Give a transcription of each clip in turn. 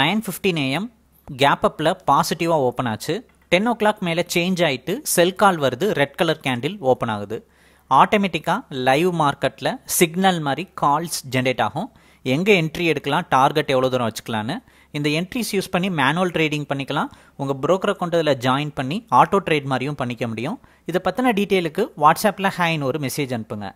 nine fifteen AM gap அப்பில் பாசிட்டிவாக open ஆச்சு டென் ஓ கிளாக் மேலே சேஞ்ச் ஆகிட்டு செல் கால் வருது ரெட் கலர் கேண்டில் ஓப்பன் ஆகுது ஆட்டோமேட்டிக்காக லைவ் மார்க்கெட்டில் சிக்னல் மாதிரி கால்ஸ் ஜென்ரேட் ஆகும் எங்கே என்ட்ரி எடுக்கலாம் டார்கெட் எவ்வளோ தூரம் வச்சுக்கலான்னு இந்த என்ட்ரிஸ் யூஸ் பண்ணி மேனுவல் ட்ரேடிங் பண்ணிக்கலாம் உங்கள் ப்ரோக்கர் கொண்டு இதில் ஜாயின் பண்ணி ஆட்டோ ட்ரேட் மாதிரியும் பண்ணிக்க முடியும் இதை பற்றின டீட்டெயிலுக்கு வாட்ஸ்அப்பில் ஹாய்னு ஒரு மெசேஜ் அனுப்புங்க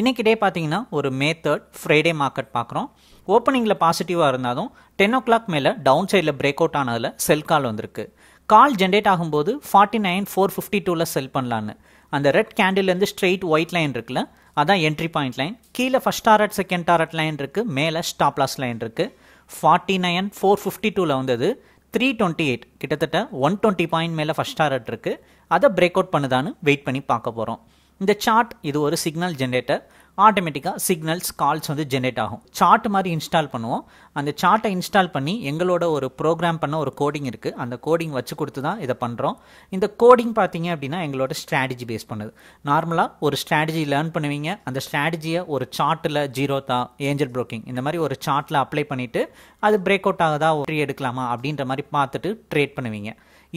இன்றைக்கி டே பார்த்தீங்கன்னா ஒரு மே தேர்ட் ஃப்ரைடே மார்க்கெட் பார்க்குறோம் ஓப்பனிங்கில் பாசிட்டிவாக இருந்தாலும் டென் ஓ கிளாக் மேலே டவுன் சைடில் பிரேக் அவுட் ஆனதில் செல் கால் வந்திருக்கு கால் ஜென்ரேட் ஆகும்போது ஃபார்ட்டி நைன் ஃபோர் ஃபிஃப்டி டூவில் செல் பண்ணலான்னு அந்த ரெட் கேண்டில்லேருந்து ஸ்ட்ரெயிட் ஒயிட் லைன் இருக்குல்ல அதான் என்ட்ரி பாயிண்ட் லைன் கீழே first target second target line இருக்குது மேலே ஸ்டாப் லாஸ் லைன் இருக்குது ஃபார்ட்டி நைன் ஃபோர் ஃபிஃப்டி டூவில் வந்தது த்ரீ டுவெண்ட்டி எயிட் கிட்டத்தட்ட ஒன் டுவெண்ட்டி பாயிண்ட் மேலே ஃபஸ்ட் டாரட் இருக்குது அதை பிரேக் அவுட் பண்ணுதான்னு வெயிட் பண்ணி பார்க்க போகிறோம் இந்த சார்ட் இது ஒரு சிக்னல் ஜென்ரேட்டர் ஆட்டோமேட்டிக்காக சிக்னல்ஸ் கால்ஸ் வந்து ஜென்ரேட் ஆகும் சார்ட் மாதிரி இன்ஸ்டால் பண்ணுவோம் அந்த சார்ட்டை இன்ஸ்டால் பண்ணி எங்களோட ஒரு ப்ரோக்ராம் பண்ண ஒரு கோடிங் இருக்குது அந்த கோடிங் வச்சு கொடுத்து தான் இதை பண்ணுறோம் இந்த கோடிங் பார்த்தீங்க அப்படின்னா எங்களோட ஸ்ட்ராட்டஜி பேஸ் பண்ணுது நார்மலாக ஒரு ஸ்ட்ராட்டஜி லேர்ன் பண்ணுவீங்க அந்த ஸ்ட்ராட்டஜியை ஒரு சார்ட்டில் ஜீரோதா ஏஞ்சல் ப்ரோக்கிங் இந்த மாதிரி ஒரு சார்ட்டில் அப்ளை பண்ணிவிட்டு அது பிரேக் அவுட் ஆகுதா ஒரே எடுக்கலாமா அப்படின்ற மாதிரி பார்த்துட்டு ட்ரேட் பண்ணுவீங்க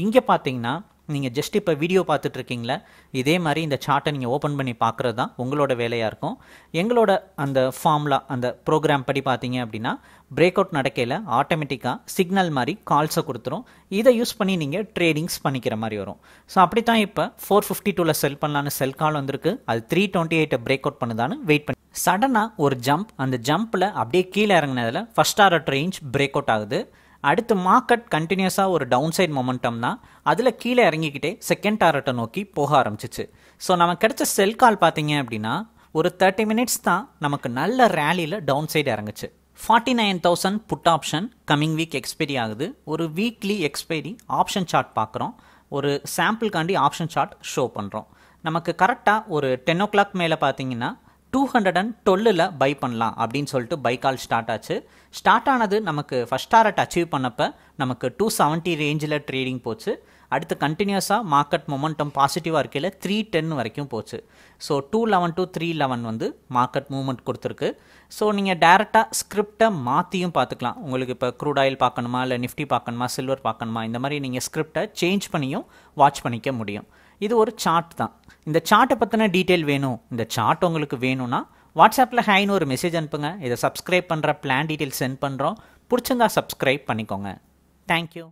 இங்கே பார்த்தீங்கன்னா நீங்கள் ஜஸ்ட் இப்போ வீடியோ பார்த்துட்ருக்கீங்களே இதே மாதிரி இந்த சார்ட்டை நீங்கள் ஓப்பன் பண்ணி பார்க்குறது தான் உங்களோட வேலையாக இருக்கும் எங்களோட அந்த ஃபார்முலா அந்த ப்ரோக்ராம் படி பார்த்தீங்க அப்படின்னா பிரேக் அவுட் நடக்கையில் ஆட்டோமேட்டிக்காக சிக்னல் மாதிரி கால்ஸை கொடுத்துரும் இதை யூஸ் பண்ணி நீங்கள் ட்ரேடிங்ஸ் பண்ணிக்கிற மாதிரி வரும் ஸோ அப்படி தான் இப்போ ஃபோர் ஃபிஃப்டி டூவில் செல் பண்ணலான்னு செல் கால் வந்திருக்கு அது த்ரீ டுவெண்ட்டி எயிட்டை பிரேக் அவுட் பண்ணுதான்னு வெயிட் பண்ணி சடனாக ஒரு ஜம்ப் அந்த ஜம்ப்பில் அப்படியே கீழே இறங்கினதில் first hour range break out ஆகுது அடுத்து மார்க்கெட் கண்டினியூஸாக ஒரு டவுன் சைட் மொமெண்டம்னா அதில் கீழே இறங்கிக்கிட்டே செகண்ட் டாரட்டை நோக்கி போக ஆரம்பிச்சிச்சு ஸோ நமக்கு கிடைச்ச செல் கால் பார்த்தீங்க அப்படின்னா ஒரு தேர்ட்டி மினிட்ஸ் தான் நமக்கு நல்ல ரேலியில் டவுன் சைடு இறங்குச்சு forty nine thousand put option coming week expiry ஆகுது ஒரு வீக்லி எக்ஸ்பைரி ஆப்ஷன் சார்ட் பார்க்குறோம் ஒரு சாம்பிள்காண்டி ஆப்ஷன் சார்ட் ஷோ பண்ணுறோம் நமக்கு கரெக்டாக ஒரு டென் ஓ கிளாக் மேலே பார்த்தீங்கன்னா டூ ஹண்ட்ரட் அண்ட் டுவெல்லில் பை பண்ணலாம் அப்படின்னு சொல்லிட்டு பை கால் ஸ்டார்ட் ஆச்சு ஸ்டார்ட் ஆனது நமக்கு ஃபஸ்ட் டாரட் அச்சீவ் பண்ணப்போ நமக்கு டூ செவன்ட்டி ரேஞ்சில் ட்ரேடிங் போச்சு அடுத்து கண்டினியூஸாக மார்க்கெட் மொமெண்டம் பாசிட்டிவாக இருக்கையில் த்ரீ டென் வரைக்கும் போச்சு so two eleven two three eleven வந்து மார்க்கெட் மூவ்மெண்ட் கொடுத்துருக்கு ஸோ நீங்கள் டேரெக்டாக ஸ்கிரிப்டை மாற்றியும் பார்த்துக்கலாம் உங்களுக்கு இப்போ க்ரூட் ஆயில் பார்க்கணுமா இல்லை நிஃப்டி பார்க்கணுமா சில்வர் பார்க்கணுமா இந்த மாதிரி நீங்கள் ஸ்கிரிப்டை சேஞ்ச் பண்ணியும் வாட்ச் பண்ணிக்க முடியும் இது ஒரு சார்ட் தான் இந்த சார்ட்டை பற்றின டீட்டெயில் வேணும் இந்த சார்ட் உங்களுக்கு வேணும்னா வாட்ஸ்அப்பில் ஹைன்னு ஒரு மெசேஜ் அனுப்புங்க இதை சப்ஸ்கிரைப் பண்ணுற பிளான் டீட்டெயில் சென்ட் பண்ணுறோம் பிடிச்சிருந்தா சப்ஸ்கிரைப் பண்ணிக்கோங்க தேங்க்யூ